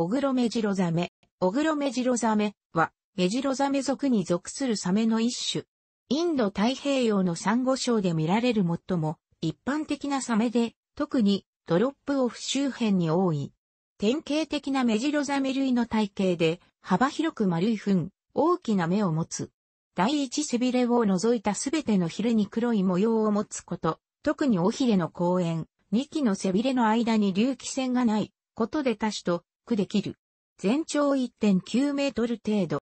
オグロメジロザメ。オグロメジロザメは、メジロザメ族に属するサメの一種。インド太平洋のサンゴ礁で見られる最も一般的なサメで、特にドロップオフ周辺に多い。典型的なメジロザメ類の体型で、幅広く丸い糞、大きな目を持つ。第一背びれを除いたすべてのヒレに黒い模様を持つこと、特に尾ひれの公園、2機の背びれの間に隆起線がないことで多種とクできる。全長1.9メートル程度。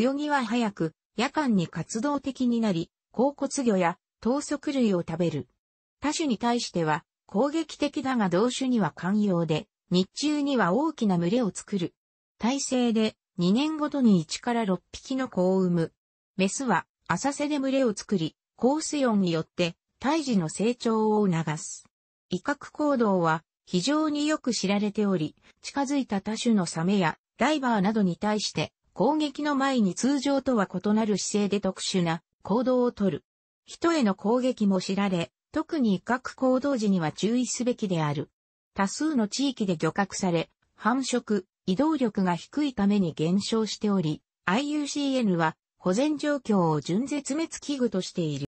泳ぎは早く、夜間に活動的になり、甲骨魚や糖足類を食べる。他種に対しては攻撃的だが同種には寛容で、日中には大きな群れを作る。体制で2年ごとに1から6匹の子を産む。メスは浅瀬で群れを作り、高水温によって胎児の成長を促す。威嚇行動は非常によく知られており、近づいた多種のサメやダイバーなどに対して攻撃の前に通常とは異なる姿勢で特殊な行動をとる。人への攻撃も知られ、特に威嚇行動時には注意すべきである。多数の地域で漁獲され、繁殖、移動力が低いために減少しており、IUCN は保全状況を準絶滅危惧としている。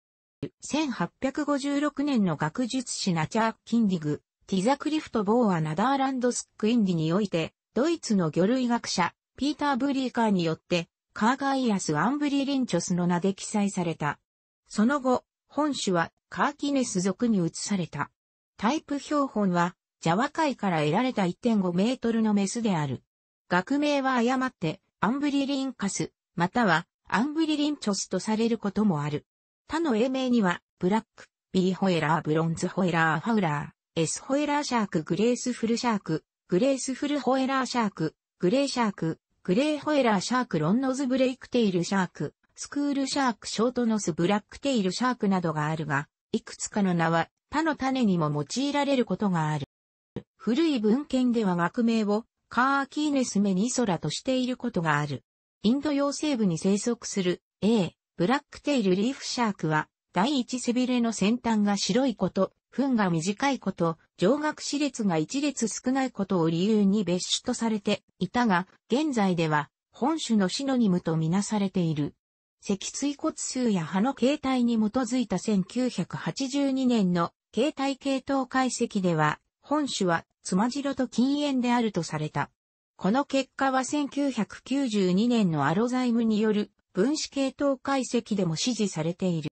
1856年の学術誌ナチャー・キンディグティザクリフト・ボーア・ナダーランドスック・インディにおいて、ドイツの魚類学者、ピーター・ブリーカーによって、カーガイアス・アンブリリンチョスの名で記載された。その後、本種はカーキネス属に移された。タイプ標本は、ジャワ海から得られた1.5メートルのメスである。学名は誤って、アンブリリンカス、または、アンブリリンチョスとされることもある。他の英名には、ブラック、ビーホエラー、ブロンズホエラー、ファウラー、エスホエラーシャーク、グレースフルシャーク、グレースフルホエラーシャーク、グレーシャーク、グレーホエラーシャーク、ロンノズブレイクテイルシャーク、スクールシャーク、ショートノスブラックテイルシャークなどがあるが、いくつかの名は他の種にも用いられることがある。古い文献では学名をカーキーネスメニソラとしていることがある。インド洋西部に生息する A、ブラックテイルリーフシャークは第一背びれの先端が白いこと、分が短いこと、上学子列が一列少ないことを理由に別種とされていたが、現在では本種のシノニムとみなされている。脊椎骨数や葉の形態に基づいた1982年の形態系統解析では、本種はつまじろと禁煙であるとされた。この結果は1992年のアロザイムによる分子系統解析でも支持されている。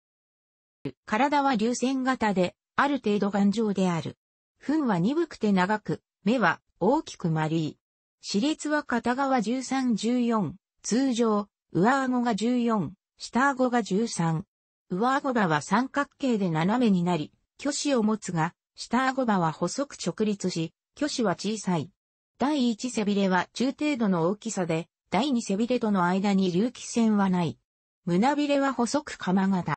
体は流線型で、ある程度頑丈である。糞は鈍くて長く、目は大きく丸い。歯列は片側13-14、通常、上顎が14、下顎が13。上顎歯は三角形で斜めになり、虚子を持つが、下顎歯は細く直立し、虚子は小さい。第一背びれは中程度の大きさで、第二背びれとの間に隆起線はない。胸びれは細く鎌型。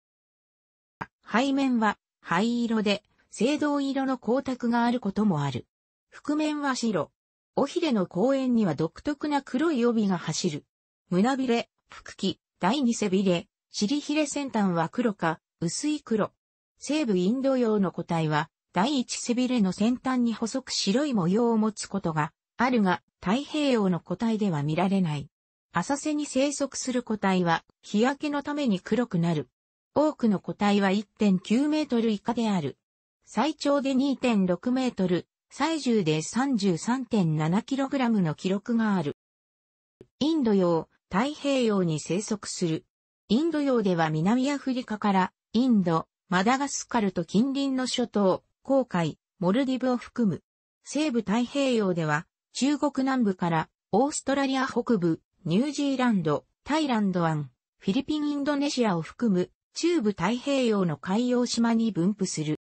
背面は灰色で、青銅色の光沢があることもある。覆面は白。尾ひれの公園には独特な黒い帯が走る。胸びれ、腹筋、第二背びれ、尻ひれ先端は黒か、薄い黒。西部インド洋の個体は、第一背びれの先端に細く白い模様を持つことがあるが、太平洋の個体では見られない。浅瀬に生息する個体は、日焼けのために黒くなる。多くの個体は1.9メートル以下である。最長で2.6メートル、最重で3 3 7ラムの記録がある。インド洋、太平洋に生息する。インド洋では南アフリカから、インド、マダガスカルと近隣の諸島、黄海、モルディブを含む。西部太平洋では、中国南部から、オーストラリア北部、ニュージーランド、タイランド湾、フィリピンインドネシアを含む中部太平洋の海洋島に分布する。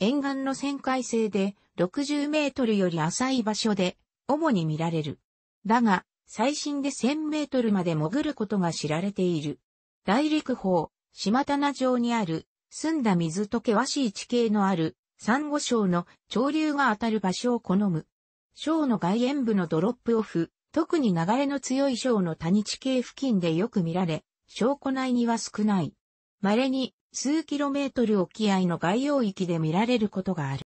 沿岸の旋回性で60メートルより浅い場所で主に見られる。だが、最深で1000メートルまで潜ることが知られている。大陸方、島棚上にある、澄んだ水と険しい地形のある、珊瑚礁の潮流が当たる場所を好む。礁の外縁部のドロップオフ、特に流れの強い礁の谷地形付近でよく見られ、証拠内には少ない。稀に数キロメートル沖合の外洋域で見られることがある。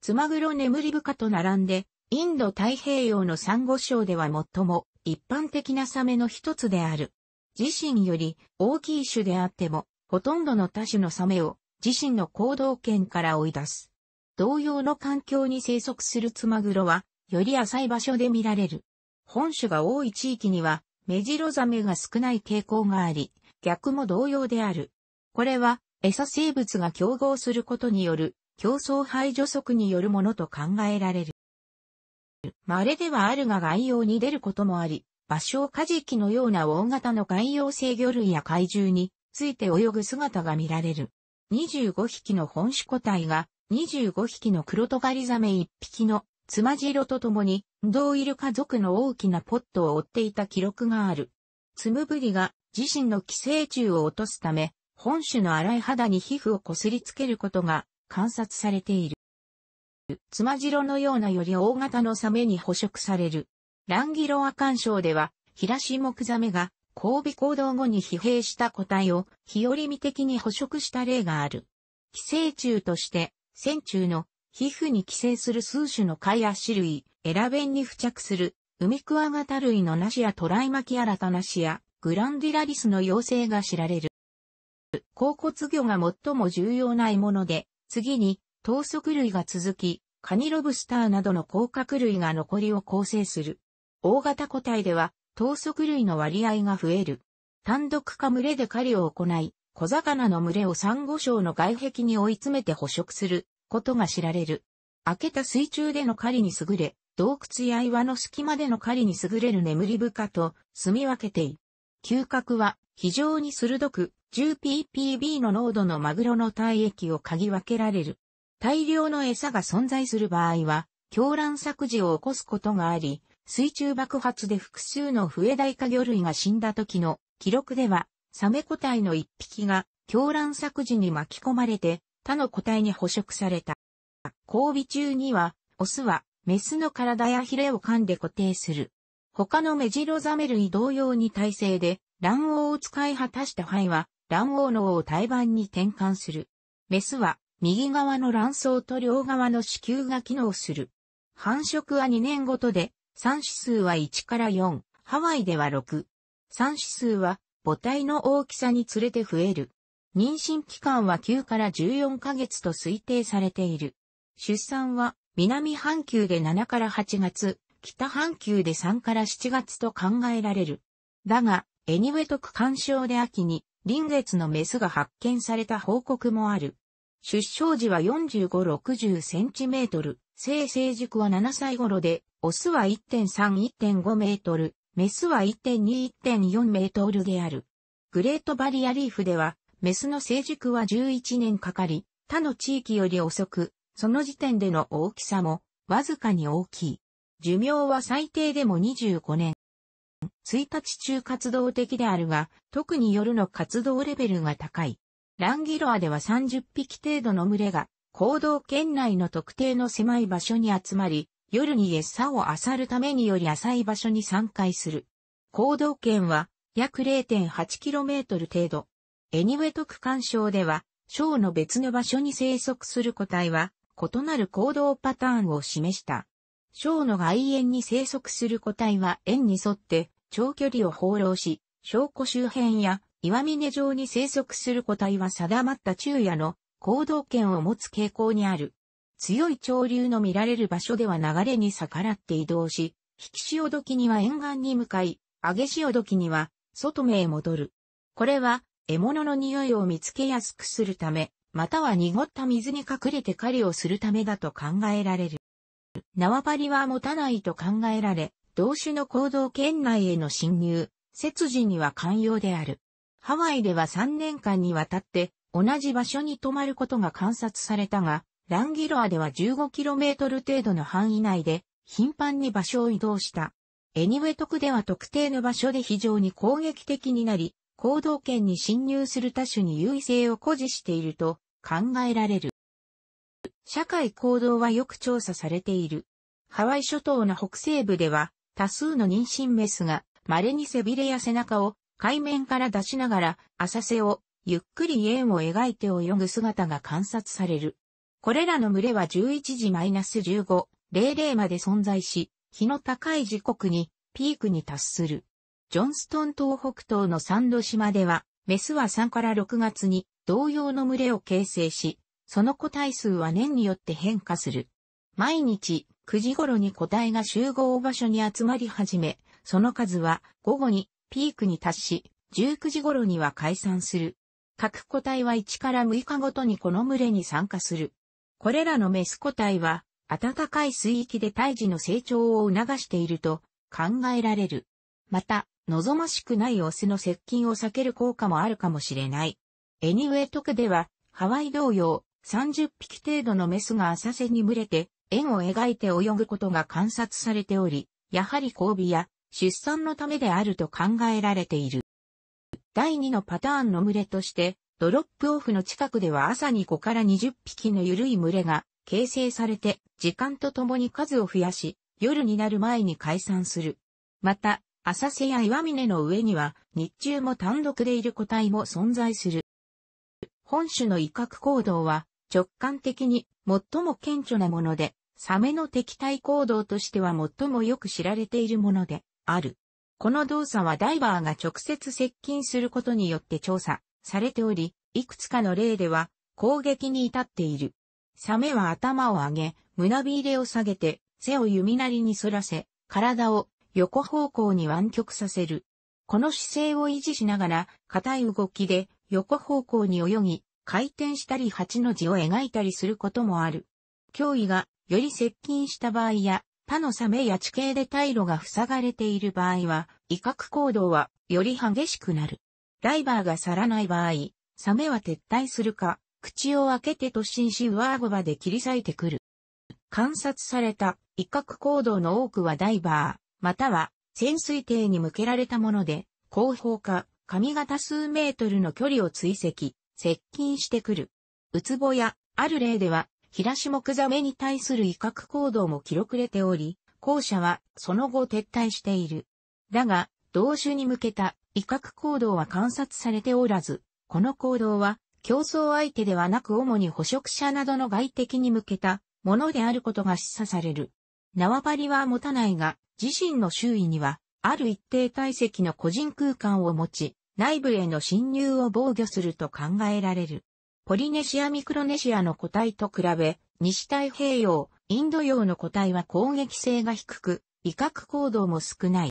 ツマグロネムリブカと並んで、インド太平洋のサンゴ礁では最も一般的なサメの一つである。自身より大きい種であっても、ほとんどの他種のサメを自身の行動圏から追い出す。同様の環境に生息するツマグロは、より浅い場所で見られる。本種が多い地域には、メジロザメが少ない傾向があり、逆も同様である。これは、餌生物が競合することによる、競争排除則によるものと考えられる。稀ではあるが外洋に出ることもあり、場所をカジキのような大型の外洋制魚類や怪獣について泳ぐ姿が見られる。25匹の本種個体が25匹の黒トガリザメ1匹のつまじろとともに、同イルカ族の大きなポットを追っていた記録がある。つむぶりが自身の寄生虫を落とすため、本種の荒い肌に皮膚をこすりつけることが観察されている。つまじろのようなより大型のサメに捕食される。ランギロア干渉では、ヒラシモクザメが交尾行動後に疲弊した個体を日和見的に捕食した例がある。寄生虫として、線虫の皮膚に寄生する数種の貝や類、エラベンに付着する、ウミクワガタ類のナシやトライマキアラタナシや、グランディラリスの妖精が知られる。甲骨魚が最も重要な獲物で、次に、陶足類が続き、カニロブスターなどの甲殻類が残りを構成する。大型個体では、陶足類の割合が増える。単独か群れで狩りを行い、小魚の群れをサンゴ礁の外壁に追い詰めて捕食することが知られる。開けた水中での狩りに優れ、洞窟や岩の隙間での狩りに優れる眠り深と住み分けてい。嗅覚は非常に鋭く 10ppb の濃度のマグロの体液を嗅ぎ分けられる。大量の餌が存在する場合は、狂乱作事を起こすことがあり、水中爆発で複数の笛大化魚類が死んだ時の記録では、サメ個体の一匹が狂乱作事に巻き込まれて他の個体に捕食された。交尾中には、オスは、メスの体やヒレを噛んで固定する。他のメジロザメ類同様に体制で、卵黄を使い果たした肺は、卵黄のを胎盤に転換する。メスは、右側の卵巣と両側の子宮が機能する。繁殖は2年ごとで、産子数は1から4、ハワイでは6。産子数は母体の大きさにつれて増える。妊娠期間は9から14ヶ月と推定されている。出産は南半球で7から8月、北半球で3から7月と考えられる。だが、エニウェトク干渉で秋に臨月のメスが発見された報告もある。出生時は45、60センチメートル、性成熟は7歳頃で、オスは1.3、1.5メートル、メスは1.2、1.4メートルである。グレートバリアリーフでは、メスの成熟は11年かかり、他の地域より遅く、その時点での大きさも、わずかに大きい。寿命は最低でも25年。1日中活動的であるが、特に夜の活動レベルが高い。ランギロアでは30匹程度の群れが、行動圏内の特定の狭い場所に集まり、夜に餌を漁るためにより浅い場所に散開する。行動圏は約 0.8km 程度。エニウェト区間症では、章の別の場所に生息する個体は、異なる行動パターンを示した。章の外縁に生息する個体は円に沿って長距離を放浪し、章湖周辺や岩峰上に生息する個体は定まった昼夜の行動圏を持つ傾向にある。強い潮流の見られる場所では流れに逆らって移動し、引き潮時には沿岸に向かい、上げ潮時には外目へ戻る。これは獲物の匂いを見つけやすくするため、または濁った水に隠れて狩りをするためだと考えられる。縄張りは持たないと考えられ、同種の行動圏内への侵入、切時には寛容である。ハワイでは3年間にわたって同じ場所に泊まることが観察されたが、ランギロアでは 15km 程度の範囲内で頻繁に場所を移動した。エニウェトクでは特定の場所で非常に攻撃的になり、行動圏に侵入する他種に優位性を誇示していると考えられる。社会行動はよく調査されている。ハワイ諸島の北西部では多数の妊娠メスが稀に背びれや背中を海面から出しながら浅瀬をゆっくり円を描いて泳ぐ姿が観察される。これらの群れは11時 -15、00まで存在し、日の高い時刻にピークに達する。ジョンストン島北東のサンド島では、メスは3から6月に同様の群れを形成し、その個体数は年によって変化する。毎日9時頃に個体が集合場所に集まり始め、その数は午後にピークに達し、19時頃には解散する。各個体は1から6日ごとにこの群れに参加する。これらのメス個体は、暖かい水域で胎児の成長を促していると考えられる。また、望ましくないオスの接近を避ける効果もあるかもしれない。エニウェイクでは、ハワイ同様、30匹程度のメスが浅瀬に群れて、円を描いて泳ぐことが観察されており、やはり交尾や出産のためであると考えられている。第2のパターンの群れとして、ドロップオフの近くでは朝に5から20匹の緩い群れが形成されて、時間とともに数を増やし、夜になる前に解散する。また、浅瀬や岩峰の上には、日中も単独でいる個体も存在する。本種の威嚇行動は、直感的に最も顕著なもので、サメの敵対行動としては最もよく知られているものである。この動作はダイバーが直接接近することによって調査されており、いくつかの例では攻撃に至っている。サメは頭を上げ、胸びれを下げて、背を弓なりに反らせ、体を横方向に湾曲させる。この姿勢を維持しながら、硬い動きで横方向に泳ぎ、回転したり8の字を描いたりすることもある。脅威がより接近した場合や、他のサメや地形で退路が塞がれている場合は、威嚇行動はより激しくなる。ダイバーが去らない場合、サメは撤退するか、口を開けて突進し上ごばで切り裂いてくる。観察された威嚇行動の多くはダイバー。または潜水艇に向けられたもので、後方か、髪型数メートルの距離を追跡、接近してくる。ウツボや、ある例では、ヒラシモクザメに対する威嚇行動も記録れており、後者はその後撤退している。だが、同種に向けた威嚇行動は観察されておらず、この行動は競争相手ではなく主に捕食者などの外敵に向けたものであることが示唆される。縄張りは持たないが、自身の周囲には、ある一定体積の個人空間を持ち、内部への侵入を防御すると考えられる。ポリネシア・ミクロネシアの個体と比べ、西太平洋、インド洋の個体は攻撃性が低く、威嚇行動も少ない。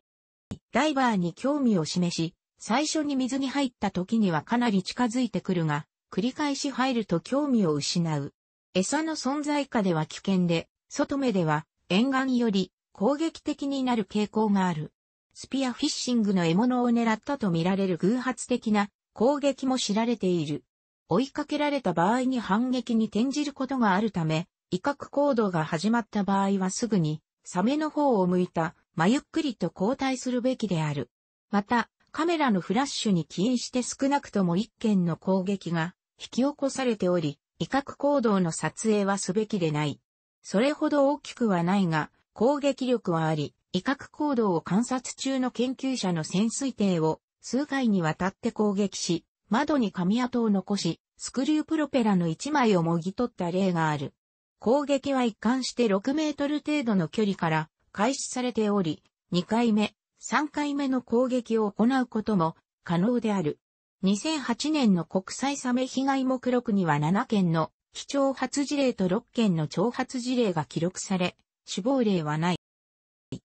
ダイバーに興味を示し、最初に水に入った時にはかなり近づいてくるが、繰り返し入ると興味を失う。餌の存在下では危険で、外目では沿岸より攻撃的になる傾向がある。スピアフィッシングの獲物を狙ったとみられる偶発的な攻撃も知られている。追いかけられた場合に反撃に転じることがあるため、威嚇行動が始まった場合はすぐに、サメの方を向いた、まゆっくりと交代するべきである。また、カメラのフラッシュに起因して少なくとも1件の攻撃が引き起こされており、威嚇行動の撮影はすべきでない。それほど大きくはないが、攻撃力はあり、威嚇行動を観察中の研究者の潜水艇を数回にわたって攻撃し、窓に紙跡を残し、スクリュープロペラの1枚をもぎ取った例がある。攻撃は一貫して6メートル程度の距離から開始されており、2回目、3回目の攻撃を行うことも可能である。2008年の国際サメ被害目録には7件の基調発事例と6件の挑発事例が記録され、死亡例はない。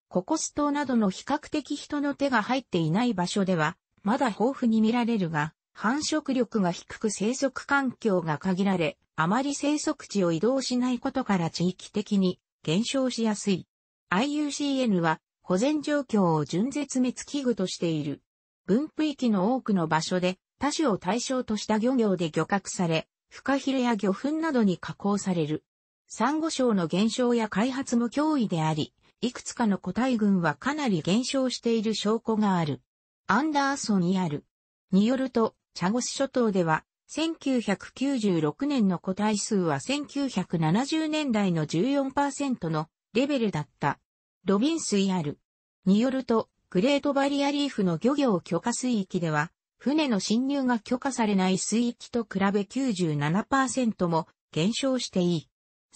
ココス島などの比較的人の手が入っていない場所では、まだ豊富に見られるが、繁殖力が低く生息環境が限られ、あまり生息地を移動しないことから地域的に減少しやすい。IUCN は保全状況を準絶滅危惧としている。分布域の多くの場所で他種を対象とした漁業で漁獲され、フカヒレや魚粉などに加工される。珊瑚礁の減少や開発も脅威であり、いくつかの個体群はかなり減少している証拠がある。アンダーソンにある。によると、チャゴス諸島では、1996年の個体数は1970年代の14%のレベルだった。ロビンスイアル。によると、グレートバリアリーフの漁業許可水域では、船の侵入が許可されない水域と比べ97%も減少していい。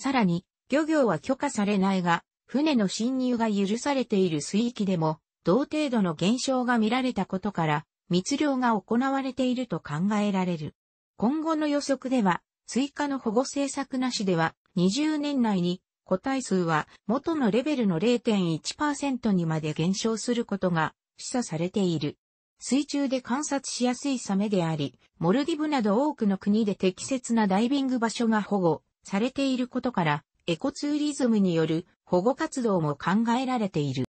さらに、漁業は許可されないが、船の侵入が許されている水域でも、同程度の減少が見られたことから、密漁が行われていると考えられる。今後の予測では、追加の保護政策なしでは、20年内に個体数は元のレベルの0.1%にまで減少することが示唆されている。水中で観察しやすいサメであり、モルディブなど多くの国で適切なダイビング場所が保護されていることから、エコツーリズムによる保護活動も考えられている。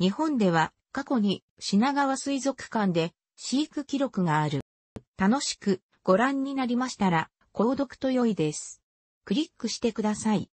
日本では過去に品川水族館で飼育記録がある。楽しくご覧になりましたら、購読と良いです。クリックしてください。